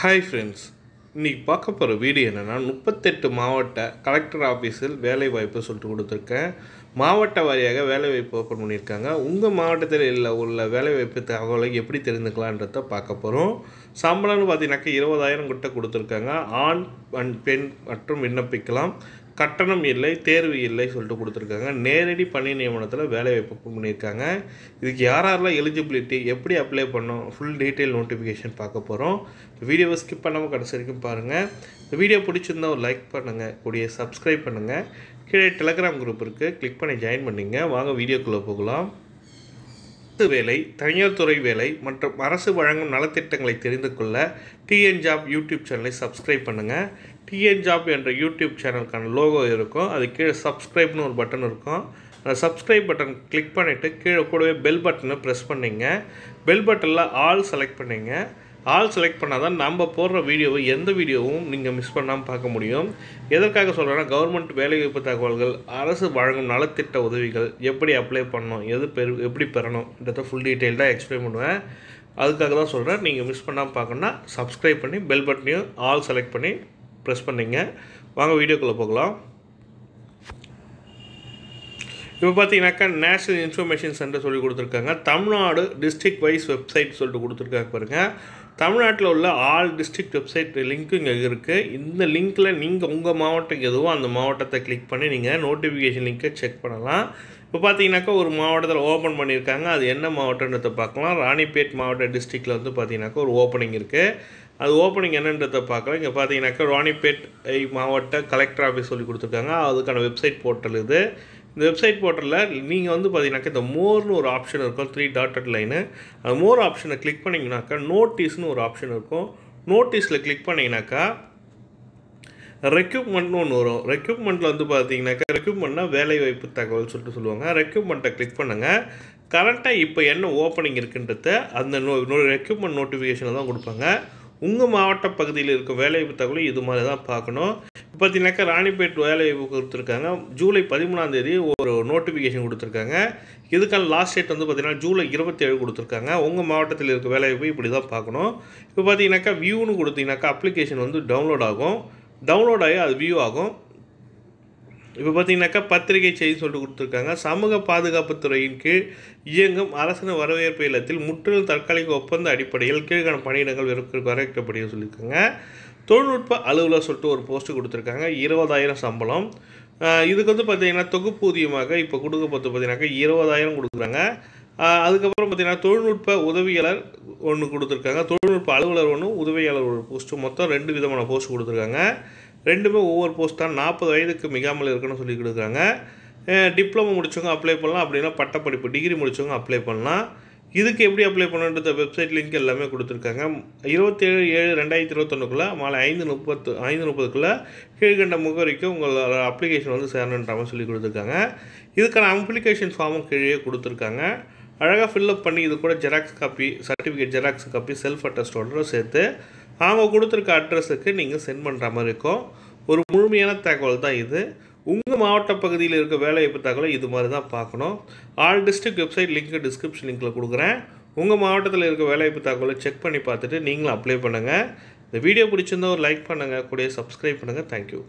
hi friends இன்றைக்கி பார்க்க போகிற வீடியோ என்னென்னா முப்பத்தெட்டு மாவட்ட கலெக்டர் ஆஃபீஸில் வேலைவாய்ப்பு சொல்லிட்டு கொடுத்துருக்கேன் மாவட்ட வாரியாக வேலைவாய்ப்பு ஓப்பன் பண்ணியிருக்காங்க உங்கள் மாவட்டத்தில் இல்லை உள்ள வேலைவாய்ப்பு தகவலை எப்படி தெரிந்துக்கலான்றத பார்க்க போகிறோம் சம்பளம்னு பார்த்தீங்கன்னாக்கா இருபதாயிரம் கிட்ட கொடுத்துருக்காங்க ஆண் அண்ட் பெண் மற்றும் விண்ணப்பிக்கலாம் கட்டணம் இல்லை தேர்வு இல்லை சொல்லிட்டு கொடுத்துருக்காங்க நேரடி பணி நியமனத்தில் வேலைவாய்ப்பு பண்ணியிருக்காங்க இதுக்கு யார் யாரெல்லாம் எலிஜிபிலிட்டி எப்படி அப்ளை பண்ணோம் ஃபுல் டீட்டெயில் நோட்டிஃபிகேஷன் பார்க்க போகிறோம் வீடியோவை ஸ்கிப் பண்ணாமல் கடைசி வரைக்கும் பாருங்கள் இந்த வீடியோ பிடிச்சிருந்தா ஒரு லைக் பண்ணுங்கள் கூடிய சப்ஸ்கிரைப் பண்ணுங்கள் கீழே டெலகிராம் குரூப் இருக்குது கிளிக் பண்ணி ஜாயின் பண்ணிங்க வாங்க வீடியோக்குள்ளே போகலாம் அரசு வேலை தனியார் துறை வேலை மற்றும் அரசு வழங்கும் நலத்திட்டங்களை தெரிந்து கொள்ள டிஎன் ஜாப் யூடியூப் சேனலை சப்ஸ்கிரைப் பண்ணுங்கள் டிஎன் ஜாப் என்ற யூடியூப் சேனலுக்கான லோகோ இருக்கும் அது கீழே சப்ஸ்கிரைப்னு ஒரு பட்டன் இருக்கும் அந்த சப்ஸ்கிரைப் பட்டன் கிளிக் பண்ணிவிட்டு கீழே கூடவே பெல் பட்டனை ப்ரெஸ் பண்ணிங்க பெல் பட்டனில் ஆல் செலக்ட் பண்ணிங்க ஆல் செலக்ட் பண்ணால் தான் நம்ம போடுற வீடியோவை எந்த வீடியோவும் நீங்கள் மிஸ் பண்ணாமல் பார்க்க முடியும் எதற்காக சொல்கிறேன்னா கவர்மெண்ட் வேலைவாய்ப்பு தகவல்கள் அரசு வழங்கும் நலத்திட்ட உதவிகள் எப்படி அப்ளை பண்ணணும் எது பெரு எப்படி பெறணும்ன்றத ஃபுல் டீட்டெயில்டாக எக்ஸ்பிளைன் பண்ணுவேன் அதுக்காக தான் சொல்கிறேன் நீங்கள் மிஸ் பண்ணாமல் பார்க்கணுன்னா சப்ஸ்கிரைப் பண்ணி பெல் பட்டனையும் ஆல் செலக்ட் பண்ணி ப்ரெஸ் பண்ணிங்க வாங்க வீடியோக்குள்ளே போகலாம் இப்போ பார்த்தீங்கன்னாக்கா நேஷ்னல் இன்ஃபர்மேஷன் சென்டர் சொல்லி கொடுத்துருக்காங்க தமிழ்நாடு டிஸ்ட்ரிக்ட் வைஸ் வெப்சைட் சொல்லிட்டு கொடுத்துருக்காங்க பாருங்கள் தமிழ்நாட்டில் உள்ள ஆல் டிஸ்ட்ரிக்ட் வெப்சைட் லிங்க்கும் இங்கே இருக்குது இந்த லிங்க்கில் நீங்கள் உங்கள் மாவட்டம் எதுவோ அந்த மாவட்டத்தை கிளிக் பண்ணி நீங்கள் நோட்டிஃபிகேஷன் லிங்க்கை செக் பண்ணலாம் இப்போ பார்த்தீங்கன்னாக்கா ஒரு மாவட்டத்தில் ஓப்பன் பண்ணியிருக்காங்க அது என்ன மாவட்டன்றதை பார்க்கலாம் ராணிப்பேட் மாவட்ட டிஸ்ட்ரிக்டில் வந்து பார்த்தீங்கன்னாக்கா ஒரு ஓப்பனிங் இருக்குது அது ஓப்பனிங் என்னன்றதை பார்க்கலாம் இங்கே பார்த்தீங்கன்னாக்கா ராணிப்பேட் மாவட்ட கலெக்டர் ஆஃபீஸ் சொல்லி கொடுத்துருக்காங்க அதுக்கான வெப்சைட் போர்ட்டல் இது இந்த வெப்சைட் போர்ட்டலில் நீங்கள் வந்து பார்த்தீங்கன்னாக்கா இந்த மோர்னு ஒரு ஆப்ஷன் இருக்கும் த்ரீ டாட்டட் லைனு அந்த மோர் ஆப்ஷனை கிளிக் பண்ணிங்கனாக்கா நோட்டீஸ்னு ஒரு ஆப்ஷன் இருக்கும் நோட்டீஸில் கிளிக் பண்ணிங்கனாக்கா ரெக்யூப்மெண்ட்னு ஒன்று வரும் ரெக்யூப்மெண்ட்டில் வந்து பார்த்தீங்கன்னாக்கா ரெக்யூப்மெண்ட்னா வாய்ப்பு தகவல் சொல்லிட்டு சொல்லுவாங்க ரெக்யூப்மெண்ட்டை கிளிக் பண்ணுங்கள் கரெண்ட்டாக இப்போ என்ன ஓப்பனிங் இருக்குன்றத அந்த நோ ரெக்யூப்மெண்ட் நோட்டிஃபிகேஷனை தான் கொடுப்பாங்க உங்கள் மாவட்ட பகுதியில் இருக்க வேலைவாய்ப்பு தகவலும் இது மாதிரி தான் பார்க்கணும் பார்த்தீங்கன்னாக்கா ராணிப்பேட் வேலைவாய்ப்பு கொடுத்துருக்காங்க ஜூலை பதிமூணாம் தேதி ஒரு நோட்டிஃபிகேஷன் கொடுத்துருக்காங்க இதுக்கான லாஸ்ட் டேட் வந்து பார்த்தீங்கன்னா ஜூலை இருபத்தேழு கொடுத்துருக்காங்க உங்கள் மாவட்டத்தில் இருக்க வேலைவாய்ப்பு இப்படி தான் பார்க்கணும் இப்போ பார்த்தீங்கன்னாக்கா வியூன்னு கொடுத்தீங்கன்னாக்கா அப்ளிகேஷன் வந்து டவுன்லோட் ஆகும் டவுன்லோட் ஆகி அது வியூ ஆகும் இப்போ பார்த்தீங்கன்னாக்கா பத்திரிகை செய்தி சொல்லிட்டு கொடுத்துருக்காங்க சமூக பாதுகாப்பு துறையின் கீழ் இயங்கும் அரசின் வரவேற்பு இல்லத்தில் முற்றிலும் தற்காலிக ஒப்பந்த அடிப்படையில் கீழ்கான பணியிடங்கள் வரைக்கப்படுகிறது சொல்லியிருக்காங்க தொழில்நுட்ப அலுவலர் சொல்லிட்டு ஒரு போஸ்ட்டு கொடுத்துருக்காங்க இருபதாயிரம் சம்பளம் இதுக்கு வந்து பார்த்திங்கன்னா தொகுப்பூதியமாக இப்போ கொடுக்க போது பார்த்தீங்கன்னாக்கா இருபதாயிரம் கொடுக்குறாங்க அதுக்கப்புறம் பார்த்திங்கன்னா தொழில்நுட்ப உதவியாளர் ஒன்று கொடுத்துருக்காங்க தொழில்நுட்ப அலுவலர் ஒன்று உதவியாளர் ஒரு போஸ்ட்டு மொத்தம் ரெண்டு விதமான போஸ்ட் கொடுத்துருக்காங்க ரெண்டுமே ஒவ்வொரு போஸ்ட் தான் நாற்பது வயதுக்கு மிகாமல் இருக்குன்னு சொல்லி கொடுக்குறாங்க டிப்ளமோ முடிச்சவங்க அப்ளை பண்ணலாம் அப்படின்னா பட்டப்படிப்பு டிகிரி முடித்தவங்க அப்ளை பண்ணலாம் இதுக்கு எப்படி அப்ளை பண்ணுன்றத வெப்சைட் லிங்க் எல்லாமே கொடுத்துருக்காங்க இருபத்தேழு ஏழு ரெண்டாயிரத்தி இருபத்தொன்னுக்குள்ளே மாலை ஐந்து முப்பத்து ஐந்து முப்பதுக்குள்ளே கீழ்கண்ட முகவரிக்கு உங்களோட அப்ளிகேஷன் வந்து சேரணுன்ற மாதிரி சொல்லி கொடுத்துருக்காங்க இதுக்கான அப்ளிகேஷன் ஃபார்மும் கீழே கொடுத்துருக்காங்க அழகாக ஃபில்லப் பண்ணி இது கூட xerox copy certificate xerox copy self ஒன்றும் சேர்த்து அவங்க கொடுத்துருக்க அட்ரஸுக்கு நீங்கள் சென்ட் பண்ணுற மாதிரி இருக்கும் ஒரு முழுமையான தகவல் தான் இது உங்கள் மாவட்ட பகுதியில் இருக்க வேலைவாய்ப்பு தகவலை இது மாதிரி தான் பார்க்கணும் ஆல் டிஸ்ட்ரிக்ட் வெப்சைட் லிங்க்கு டிஸ்கிரிப்ஷன் லிங்க்கில் கொடுக்குறேன் உங்கள் மாவட்டத்தில் இருக்க வேலைவாய்ப்பு தகவலை செக் பண்ணி பார்த்துட்டு நீங்களும் அப்ளை பண்ணுங்கள் இந்த வீடியோ பிடிச்சிருந்தா ஒரு லைக் பண்ணுங்கள் கூட சப்ஸ்கிரைப் பண்ணுங்கள் தேங்க்யூ